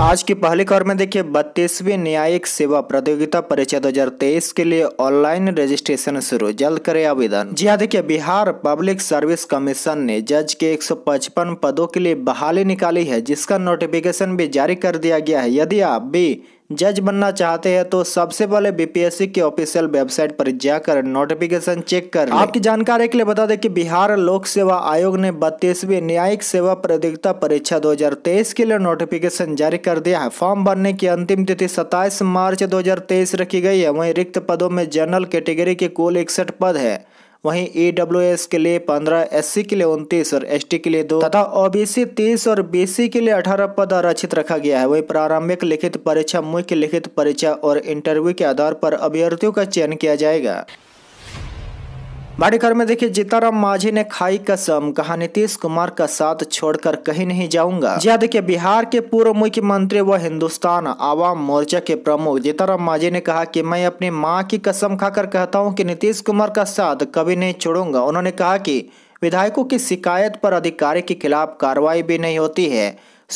आज की पहली खबर में देखिए बत्तीसवीं न्यायिक सेवा प्रतियोगिता परीक्षा 2023 के लिए ऑनलाइन रजिस्ट्रेशन शुरू जल्द करें आवेदन जी हाँ देखिए बिहार पब्लिक सर्विस कमीशन ने जज के 155 पदों के लिए बहाली निकाली है जिसका नोटिफिकेशन भी जारी कर दिया गया है यदि आप भी जज बनना चाहते हैं तो सबसे पहले बीपीएससी के ऑफिशियल वेबसाइट पर जाकर नोटिफिकेशन चेक कर आपकी जानकारी के लिए बता दें कि बिहार लोक सेवा आयोग ने बत्तीसवीं न्यायिक सेवा प्रतियोगिता परीक्षा 2023 के लिए नोटिफिकेशन जारी कर दिया है फॉर्म भरने की अंतिम तिथि 27 मार्च 2023 रखी गई है वहीं रिक्त पदों में जनरल कैटेगरी के कुल इकसठ पद है वहीं ईडब्ल्यूएस के लिए 15 एससी के लिए उनतीस और एसटी के लिए दो तथा ओबीसी 30 और बीसी के लिए 18 पद आरक्षित रखा गया है वहीं प्रारंभिक लिखित परीक्षा मुख्य लिखित परीक्षा और इंटरव्यू के आधार पर अभ्यर्थियों का चयन किया जाएगा माड़ीकर में देखिए जीताराम मांझी ने खाई कसम कहा नीतीश कुमार का साथ छोड़कर कहीं नहीं जाऊंगा जी हाँ, देखिए बिहार के पूर्व मुख्यमंत्री व हिंदुस्तान आवाम मोर्चा के प्रमुख जीताराम मांझी ने कहा कि मैं अपनी माँ की कसम खाकर कहता हूँ कि नीतीश कुमार का साथ कभी नहीं छोड़ूंगा उन्होंने कहा कि विधायकों की शिकायत पर अधिकारी के खिलाफ कार्रवाई भी नहीं होती है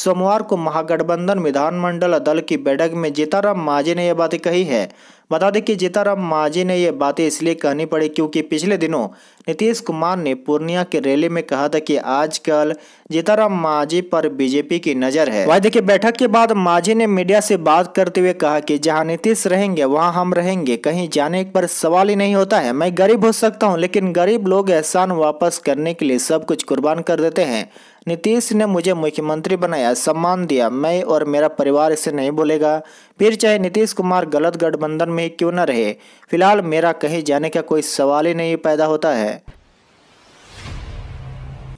सोमवार को महागठबंधन विधानमंडल दल की बैठक में जीताराम मांझी ने यह बात कही है बता दें कि जीताराम मांझी ने ये बातें इसलिए कहनी पड़ी क्योंकि पिछले दिनों नीतीश कुमार ने पूर्णिया के रैली में कहा था कि आजकल जीताराम मांझी पर बीजेपी की नजर है वह देखिए बैठक के बाद मांझी ने मीडिया से बात करते हुए कहा कि जहां नीतीश रहेंगे वहां हम रहेंगे कहीं जाने पर सवाल ही नहीं होता है मैं गरीब हो सकता हूँ लेकिन गरीब लोग एहसान वापस करने के लिए सब कुछ कुर्बान कर देते हैं नीतीश ने मुझे मुख्यमंत्री बनाया सम्मान दिया मैं और मेरा परिवार इसे नहीं भूलेगा फिर चाहे नीतीश कुमार गलत गठबंधन में क्यों न रहे फिलहाल मेरा कहीं जाने का कोई सवाल ही नहीं पैदा होता है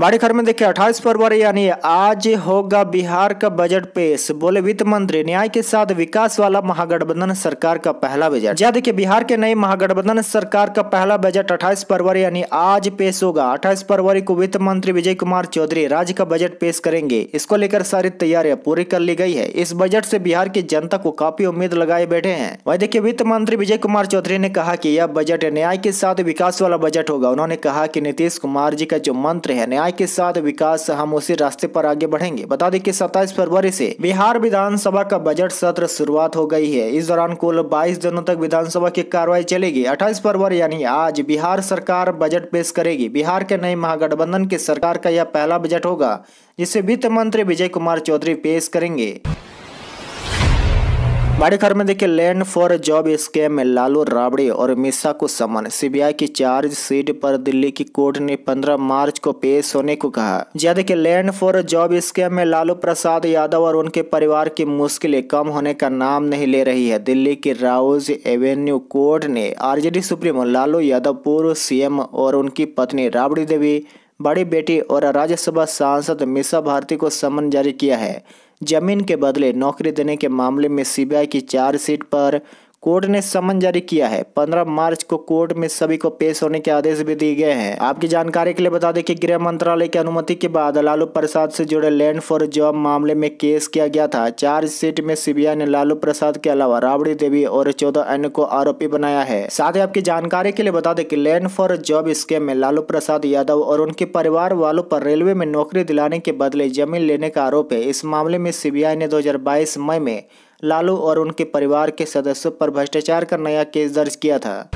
बड़ी खबर में देखिए 28 फरवरी यानी आज होगा बिहार का बजट पेश बोले वित्त मंत्री न्याय के साथ विकास वाला महागठबंधन सरकार का पहला बजट जहाँ देखिए बिहार के नई महागठबंधन सरकार का पहला बजट 28 फरवरी यानी आज पेश होगा 28 फरवरी को वित्त मंत्री विजय कुमार चौधरी राज्य का बजट पेश करेंगे इसको लेकर सारी तैयारियां पूरी कर ली गई है इस बजट ऐसी बिहार की जनता को काफी उम्मीद लगाए बैठे है वही देखिये वित्त मंत्री विजय कुमार चौधरी ने कहा की यह बजट न्याय के साथ विकास वाला बजट होगा उन्होंने कहा की नीतीश कुमार जी का जो मंत्र है न्याय न्याय के साथ विकास हम उसी रास्ते पर आगे बढ़ेंगे बता दें कि 27 फरवरी से बिहार विधानसभा का बजट सत्र शुरुआत हो गई है इस दौरान कुल 22 दिनों तक विधानसभा की कार्रवाई चलेगी 28 फरवरी यानी आज बिहार सरकार बजट पेश करेगी बिहार के नए महागठबंधन की सरकार का यह पहला बजट होगा जिसे वित्त मंत्री विजय कुमार चौधरी पेश करेंगे बड़े खबर में देखिए लैंड फॉर जॉब स्कैम में लालू राबड़ी और मिश्रा को समन सीबीआई की चार्ज सीट पर दिल्ली की कोर्ट ने 15 मार्च को पेश होने को कहा जहाँ देखिए लैंड फॉर जॉब स्कैम में लालू प्रसाद यादव और उनके परिवार की मुश्किलें कम होने का नाम नहीं ले रही है दिल्ली की राउज एवेन्यू कोर्ट ने आरजेडी सुप्रीमो लालू यादव पूर्व सीएम और उनकी पत्नी राबड़ी देवी बड़ी बेटी और राज्यसभा सांसद मिश्रा भारती को समन जारी किया है जमीन के बदले नौकरी देने के मामले में सीबीआई की चार्जशीट पर कोर्ट ने समन जारी किया है 15 मार्च को कोर्ट में सभी को पेश होने के आदेश भी दिए गए हैं आपकी जानकारी के लिए बता दें कि गृह मंत्रालय की अनुमति के बाद लालू प्रसाद से जुड़े लैंड फॉर जॉब मामले में केस किया गया था सीट में सीबीआई ने लालू प्रसाद के अलावा राबड़ी देवी और चौदह अन्य को आरोपी बनाया है साथ ही आपकी जानकारी के लिए बता दें की लैंड फॉर जॉब स्कीम में लालू प्रसाद यादव और उनके परिवार वालों पर रेलवे में नौकरी दिलाने के बदले जमीन लेने का आरोप है इस मामले में सीबीआई ने दो मई में लालू और उनके परिवार के सदस्यों पर भ्रष्टाचार का नया केस दर्ज किया था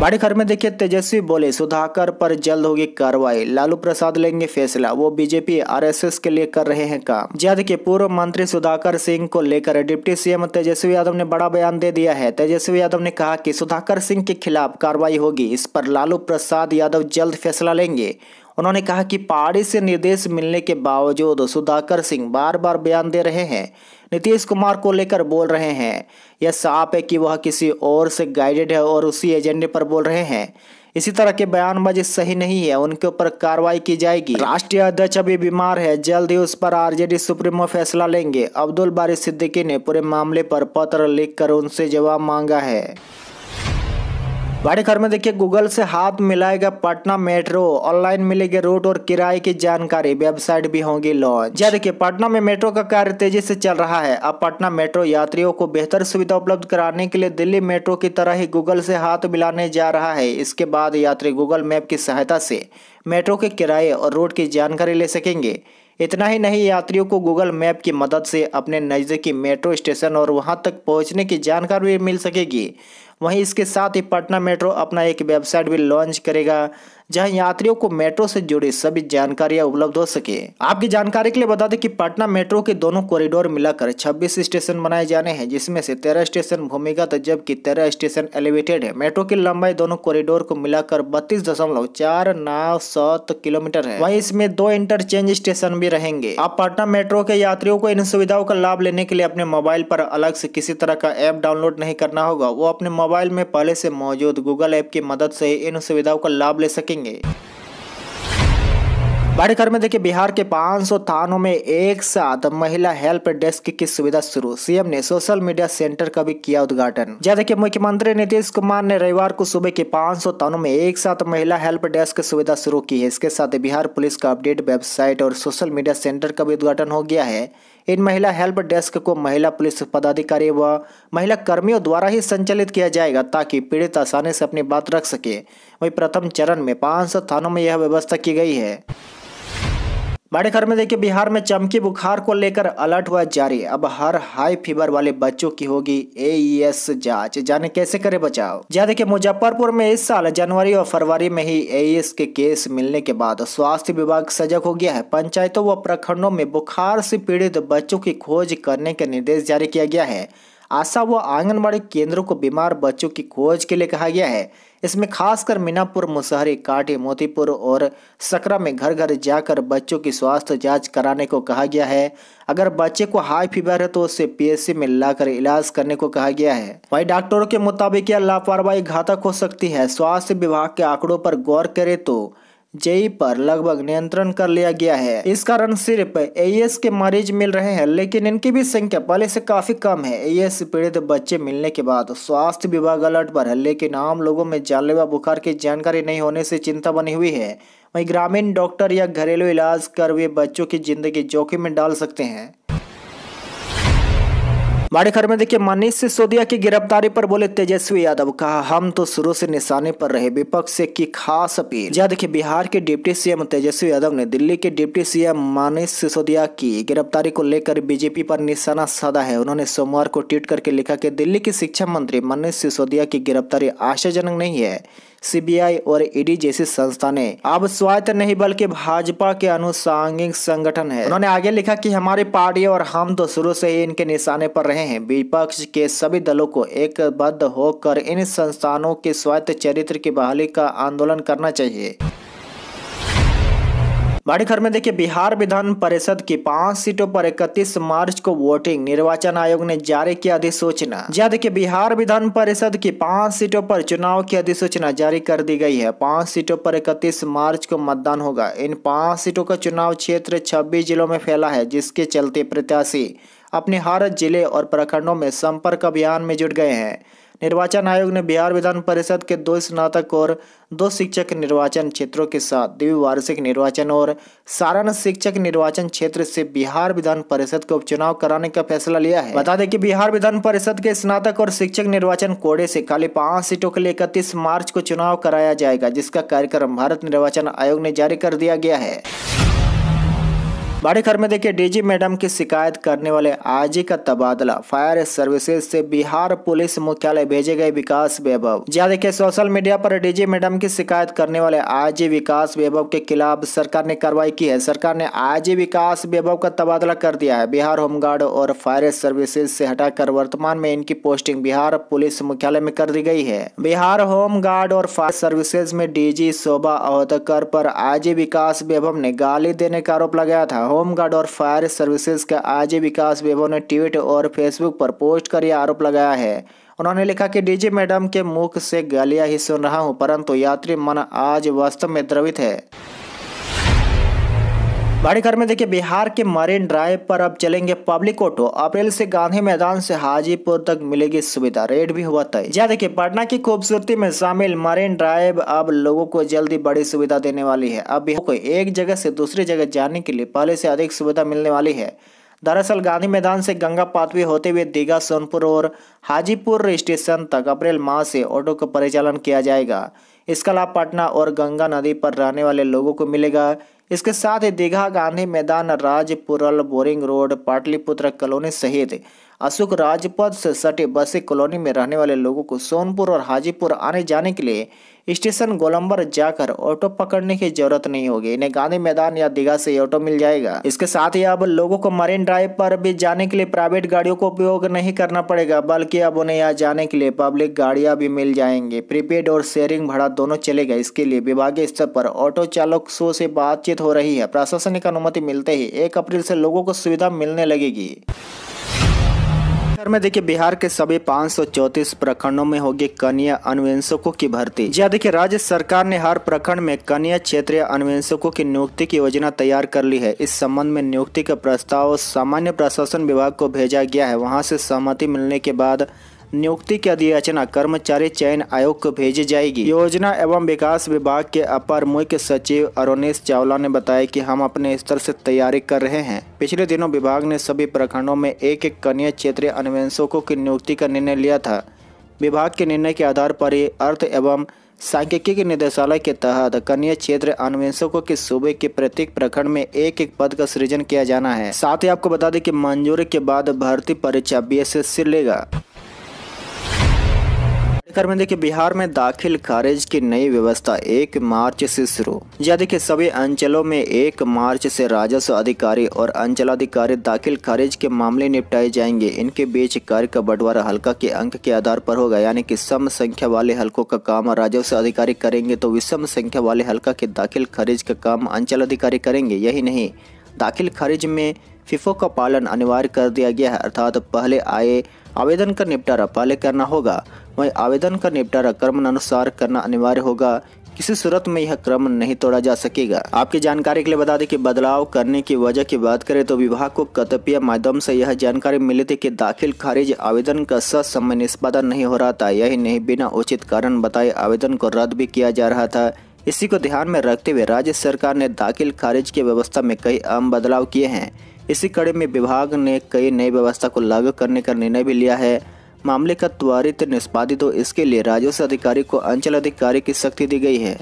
बड़े खबर में देखिए तेजस्वी बोले सुधाकर पर जल्द होगी कार्रवाई लालू प्रसाद लेंगे फैसला वो बीजेपी आरएसएस के लिए कर रहे हैं काम जी के पूर्व मंत्री सुधाकर सिंह को लेकर डिप्टी सीएम तेजस्वी यादव ने बड़ा बयान दे दिया है तेजस्वी यादव ने कहा कि सुधाकर सिंह के खिलाफ कार्रवाई होगी इस पर लालू प्रसाद यादव जल्द फैसला लेंगे उन्होंने कहा कि पहाड़ी से निर्देश मिलने के बावजूद सुधाकर सिंह बार बार बयान दे रहे हैं नीतीश कुमार को लेकर बोल रहे हैं यह साफ है कि वह किसी और से गाइडेड है और उसी एजेंडे पर बोल रहे हैं इसी तरह के बयानबाजी सही नहीं है उनके ऊपर कार्रवाई की जाएगी राष्ट्रीय अध्यक्ष अभी बीमार है जल्द ही उस पर आरजेडी सुप्रीमो फैसला लेंगे अब्दुल बारी सिद्दीकी ने पूरे मामले पर पत्र लिखकर उनसे जवाब मांगा है बड़ी खबर में देखिए गूगल से हाथ मिलाएगा पटना मेट्रो ऑनलाइन मिलेगी रूट और किराए की जानकारी वेबसाइट भी होगी लॉन्च जैसे हाँ, देखिए पटना में मेट्रो का कार्य तेजी से चल रहा है अब पटना मेट्रो यात्रियों को बेहतर सुविधा उपलब्ध कराने के लिए दिल्ली मेट्रो की तरह ही गूगल से हाथ मिलाने जा रहा है इसके बाद यात्री गूगल मैप की सहायता से मेट्रो के किराए और रूट की जानकारी ले सकेंगे इतना ही नहीं यात्रियों को गूगल मैप की मदद से अपने नज़दीकी मेट्रो स्टेशन और वहां तक पहुंचने की जानकारी भी मिल सकेगी वहीं इसके साथ ही पटना मेट्रो अपना एक वेबसाइट भी लॉन्च करेगा जहां यात्रियों को मेट्रो से जुड़ी सभी जानकारियां उपलब्ध हो सके आपकी जानकारी के लिए बता दें कि पटना मेट्रो के दोनों कॉरिडोर मिलाकर 26 स्टेशन बनाए जाने हैं जिसमें से 13 स्टेशन भूमिगत जबकि 13 स्टेशन एलिवेटेड है मेट्रो की लंबाई दोनों कॉरिडोर को मिलाकर बत्तीस दशमलव चार नौ सात किलोमीटर है वही इसमें दो इंटरचेंज स्टेशन भी रहेंगे आप पटना मेट्रो के यात्रियों को इन सुविधाओं का लाभ लेने के लिए अपने मोबाइल पर अलग से किसी तरह का ऐप डाउनलोड नहीं करना होगा वो अपने मोबाइल में पहले से मौजूद गूगल ऐप की मदद से इन सुविधाओं का लाभ ले सकेंगे देंगे खबर में देखिए बिहार के 500 थानों में एक साथ महिला हेल्प डेस्क की सुविधा शुरू सीएम ने सोशल मीडिया सेंटर का भी किया उद्घाटन जहाँ देखिए मुख्यमंत्री नीतीश कुमार ने रविवार को सुबह के 500 थानों में एक साथ महिला हेल्प डेस्क सुविधा शुरू की है इसके साथ बिहार पुलिस का अपडेट वेबसाइट और सोशल मीडिया सेंटर का भी उद्घाटन हो गया है इन महिला हेल्प डेस्क को महिला पुलिस पदाधिकारी व महिला कर्मियों द्वारा ही संचालित किया जाएगा ताकि पीड़ित आसानी से अपनी बात रख सके वहीं प्रथम चरण में पांच थानों में यह व्यवस्था की गई है बड़े खबर में देखिए बिहार में चमकी बुखार को लेकर अलर्ट हुआ जारी अब हर हाई फीवर वाले बच्चों की होगी एईएस e जांच जाने कैसे करे बचाव जहाँ देखिए मुजफ्फरपुर में इस साल जनवरी और फरवरी में ही एईएस e के केस मिलने के बाद स्वास्थ्य विभाग सजग हो गया है पंचायतों व प्रखंडों में बुखार से पीड़ित बच्चों की खोज करने का निर्देश जारी किया गया है आशा व आंगनबाड़ी केंद्रों को बीमार बच्चों की खोज के लिए कहा गया है इसमें खासकर मीनापुर मुसहरी काटी मोतीपुर और सकरा में घर घर जाकर बच्चों की स्वास्थ्य जांच कराने को कहा गया है अगर बच्चे को हाई फीवर है तो उसे पीएससी में लाकर इलाज करने को कहा गया है वही डॉक्टरों के मुताबिक यह लापरवाही घातक हो सकती है स्वास्थ्य विभाग के आंकड़ों पर गौर करे तो जेई पर लगभग नियंत्रण कर लिया गया है इस कारण सिर्फ एस e के मरीज मिल रहे हैं लेकिन इनकी भी संख्या पहले से काफी कम है एस e पीड़ित बच्चे मिलने के बाद स्वास्थ्य विभाग अलर्ट पर है लेकिन आम लोगों में जानलेवा बुखार की जानकारी नहीं होने से चिंता बनी हुई है वही ग्रामीण डॉक्टर या घरेलू इलाज कर वे बच्चों की जिंदगी जोखिम में डाल सकते हैं बड़े खबर में देखिए मनीष सिसोदिया की गिरफ्तारी पर बोले तेजस्वी यादव कहा हम तो शुरू से निशाने पर रहे विपक्ष से की खास अपील जहाँ देखिए बिहार के डिप्टी सीएम तेजस्वी यादव ने दिल्ली के डिप्टी सीएम मनीष सिसोदिया की गिरफ्तारी को लेकर बीजेपी पर निशाना साधा है उन्होंने सोमवार को ट्वीट करके लिखा की दिल्ली की शिक्षा मंत्री मनीष सिसोदिया की गिरफ्तारी आशाजनक नहीं है सीबीआई और ईडी जैसी संस्था ने अब स्वायत्त नहीं बल्कि भाजपा के अनुसांगिक संगठन है उन्होंने आगे लिखा कि हमारी पार्टी और हम तो शुरू से ही इनके निशाने पर रहे हैं विपक्ष के सभी दलों को एकबद्ध होकर इन संस्थानों के स्वायत्त चरित्र की बहाली का आंदोलन करना चाहिए खबर में देखिए बिहार विधान परिषद की पांच सीटों पर इकतीस मार्च को वोटिंग निर्वाचन आयोग ने जारी किया अधिसूचना जहाँ देखिए बिहार विधान परिषद की पांच सीटों पर चुनाव की अधिसूचना जारी कर दी गई है पांच सीटों पर इकतीस मार्च को मतदान होगा इन पांच सीटों का चुनाव क्षेत्र छब्बीस जिलों में फैला है जिसके चलते प्रत्याशी अपने हर जिले और प्रखंडों में संपर्क अभियान में जुट गए हैं निर्वाचन आयोग ने बिहार विधान परिषद के दो स्नातक और दो शिक्षक निर्वाचन क्षेत्रों के साथ द्विवार्षिक निर्वाचन और सारण शिक्षक निर्वाचन क्षेत्र से बिहार विधान परिषद के उपचुनाव कराने का फैसला लिया है बता दें कि बिहार विधान परिषद के स्नातक और शिक्षक निर्वाचन कोडे से खाली पांच सीटों के लिए इकतीस मार्च को चुनाव कराया जाएगा जिसका कार्यक्रम भारत निर्वाचन आयोग ने जारी कर दिया गया है बड़े खबर में देखिए डीजी मैडम की शिकायत करने वाले आजी का तबादला फायर सर्विसेज से बिहार पुलिस मुख्यालय भेजे गए विकास वैभव जहाँ देखिये सोशल मीडिया पर डीजी मैडम की शिकायत करने वाले आजी विकास वैभव के खिलाफ सरकार ने कार्रवाई की है सरकार ने आजी विकास वैभव का तबादला कर दिया है बिहार होमगार्ड और फायर सर्विसेज से हटाकर वर्तमान में इनकी पोस्टिंग बिहार पुलिस मुख्यालय में कर दी गई है बिहार होमगार्ड और फायर सर्विसेज में डीजी शोभा अहोदकर पर आजी विकास वैभव ने गाली देने का आरोप लगाया था होम गार्ड और फायर सर्विसेज के आज विकास बेबो ने ट्वीट और फेसबुक पर पोस्ट कर यह आरोप लगाया है उन्होंने लिखा कि डीजी मैडम के मुख से गालियां ही सुन रहा हूं परंतु यात्री मन आज वास्तव में द्रवित है बड़ी खबर में देखिए बिहार के मरीन ड्राइव पर अब चलेंगे पब्लिक ऑटो अप्रैल से गांधी मैदान से हाजीपुर तक मिलेगी सुविधा रेट भी हुआ तय जहाँ देखिए पटना की खूबसूरती में शामिल मरीन ड्राइव अब लोगों को जल्दी बड़ी सुविधा देने वाली है अब को एक जगह से दूसरी जगह जाने के लिए पहले से अधिक सुविधा मिलने वाली है दरअसल गांधी मैदान से गंगा पाथवे होते हुए दीघा सोनपुर और हाजीपुर स्टेशन तक अप्रैल माह से ऑटो का परिचालन किया जाएगा इसका लाभ पटना और गंगा नदी पर रहने वाले लोगों को मिलेगा इसके साथ ही दीघा गांधी मैदान राजपुरल बोरिंग रोड पाटलिपुत्र कॉलोनी सहित अशोक राजपथ से सटे बसे कॉलोनी में रहने वाले लोगों को सोनपुर और हाजीपुर आने जाने के लिए स्टेशन गोलंबर जाकर ऑटो पकड़ने की जरूरत नहीं होगी इन्हें गांधी मैदान या दीघा से ऑटो मिल जाएगा इसके साथ ही अब लोगों को मरीन ड्राइव पर भी जाने के लिए प्राइवेट गाड़ियों को उपयोग नहीं करना पड़ेगा बल्कि अब उन्हें यहाँ जाने के लिए पब्लिक गाड़ियां भी मिल जाएंगे प्रीपेड और शेयरिंग भाड़ा दोनों चलेगा इसके लिए विभागीय स्तर पर ऑटो चालक शो से बातचीत हो रही है प्रशासनिक अनुमति मिलते ही एक अप्रैल से लोगों को सुविधा मिलने लगेगी में देखिए बिहार के सभी पाँच प्रखंडों में होगी कन्या अन्वेषकों की भर्ती जी हाँ, देखिए राज्य सरकार ने हर प्रखंड में कन्या क्षेत्रीय अन्वेषकों की नियुक्ति की योजना तैयार कर ली है इस संबंध में नियुक्ति का प्रस्ताव सामान्य प्रशासन विभाग को भेजा गया है वहां से सहमति मिलने के बाद नियुक्ति की अधियाचना कर्मचारी चयन आयोग को भेजी जाएगी योजना एवं विकास विभाग के अपर मुख्य सचिव अरुणेश चावला ने बताया कि हम अपने स्तर से तैयारी कर रहे हैं पिछले दिनों विभाग ने सभी प्रखंडों में एक एक कन्या क्षेत्रीय अन्वेषकों की नियुक्ति का निर्णय लिया था विभाग के निर्णय के आधार पर ही अर्थ एवं सांख्यिकी निदेशालय के तहत कन्या क्षेत्र अन्वेषकों के सूबे के प्रत्येक प्रखंड में एक एक पद का सृजन किया जाना है साथ ही आपको बता दें कि मंजूरी के बाद भर्ती परीक्षा बी बीएसएससी लेगा खबर देखिए बिहार में दाखिल खारिज की नई व्यवस्था एक मार्च से शुरू या देखिए सभी अंचलों में एक मार्च से राजस्व अधिकारी और अंचलाधिकारी दाखिल खारिज के मामले निपटाए जाएंगे इनके बीच कार्य का बंटवारा हल्का के अंक के आधार पर होगा यानी कि सम संख्या वाले हल्कों का काम राजस्व अधिकारी करेंगे तो विषम संख्या वाले हल्का के दाखिल खारिज का काम अंचल अधिकारी करेंगे यही नहीं दाखिल खारिज में फिफो का पालन अनिवार्य कर दिया गया है अर्थात पहले आए आवेदन का निपटारा पहले करना होगा वही आवेदन का निपटारा क्रम अनुसार करना अनिवार्य होगा किसी सूरत में यह क्रम नहीं तोड़ा जा सकेगा आपकी जानकारी के लिए बता दें कि बदलाव करने की वजह की बात करें तो विभाग को कतपीय माध्यम से यह जानकारी मिली थी कि दाखिल खारिज आवेदन का समय निष्पादन नहीं हो रहा था यही नहीं बिना उचित कारण बताए आवेदन को रद्द भी किया जा रहा था इसी को ध्यान में रखते हुए राज्य सरकार ने दाखिल खारिज की व्यवस्था में कई अहम बदलाव किए हैं इसी कड़ी में विभाग ने कई नई व्यवस्था को लागू करने का निर्णय भी लिया है मामले का त्वरित निष्पादित हो इसके लिए राजस्व अधिकारी को अंचल अधिकारी की शक्ति दी गई है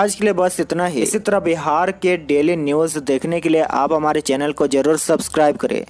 आज के लिए बस इतना ही इसी तरह बिहार के डेली न्यूज देखने के लिए आप हमारे चैनल को जरूर सब्सक्राइब करें